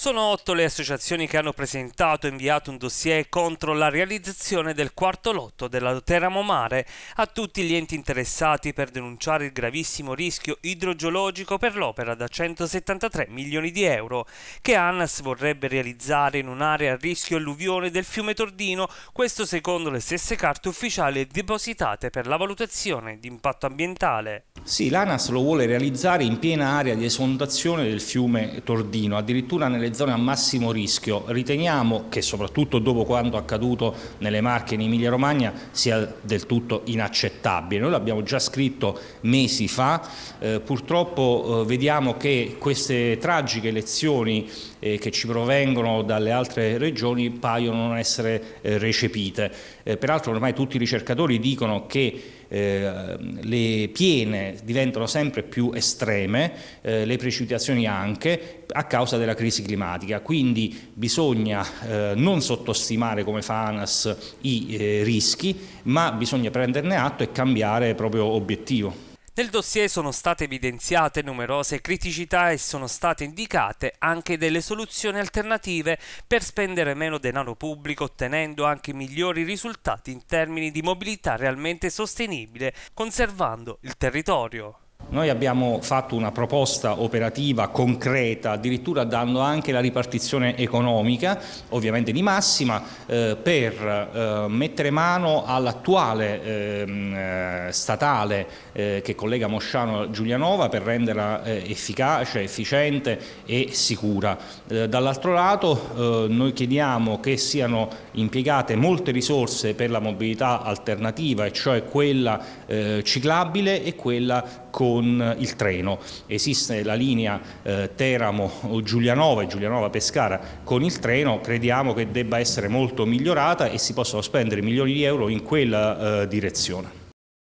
Sono otto le associazioni che hanno presentato e inviato un dossier contro la realizzazione del quarto lotto della Teramo Mare a tutti gli enti interessati per denunciare il gravissimo rischio idrogeologico per l'opera da 173 milioni di euro che ANAS vorrebbe realizzare in un'area a rischio alluvione del fiume Tordino, questo secondo le stesse carte ufficiali depositate per la valutazione di impatto ambientale. Sì, l'ANAS lo vuole realizzare in piena area di esondazione del fiume Tordino, addirittura nelle le zone a massimo rischio, riteniamo che soprattutto dopo quanto accaduto nelle Marche in Emilia Romagna sia del tutto inaccettabile. Noi l'abbiamo già scritto mesi fa, eh, purtroppo eh, vediamo che queste tragiche lezioni eh, che ci provengono dalle altre regioni paiono non essere eh, recepite. Eh, peraltro ormai tutti i ricercatori dicono che eh, le piene diventano sempre più estreme, eh, le precipitazioni anche, a causa della crisi climatica. Quindi bisogna eh, non sottostimare come fa ANAS i eh, rischi, ma bisogna prenderne atto e cambiare proprio obiettivo. Nel dossier sono state evidenziate numerose criticità e sono state indicate anche delle soluzioni alternative per spendere meno denaro pubblico ottenendo anche migliori risultati in termini di mobilità realmente sostenibile, conservando il territorio. Noi abbiamo fatto una proposta operativa concreta, addirittura dando anche la ripartizione economica, ovviamente di massima, eh, per eh, mettere mano all'attuale ehm, eh, statale eh, che collega Mosciano a Giulianova per renderla eh, efficace, efficiente e sicura. Eh, dall'altro lato noi chiediamo che siano impiegate molte risorse per la mobilità alternativa, e cioè quella ciclabile e quella con eh, il treno. Esiste la linea eh, Teramo-Giulianova e Giulianova-Pescara con il treno, crediamo che debba essere molto migliorata e si possono spendere milioni di euro in quella eh, direzione.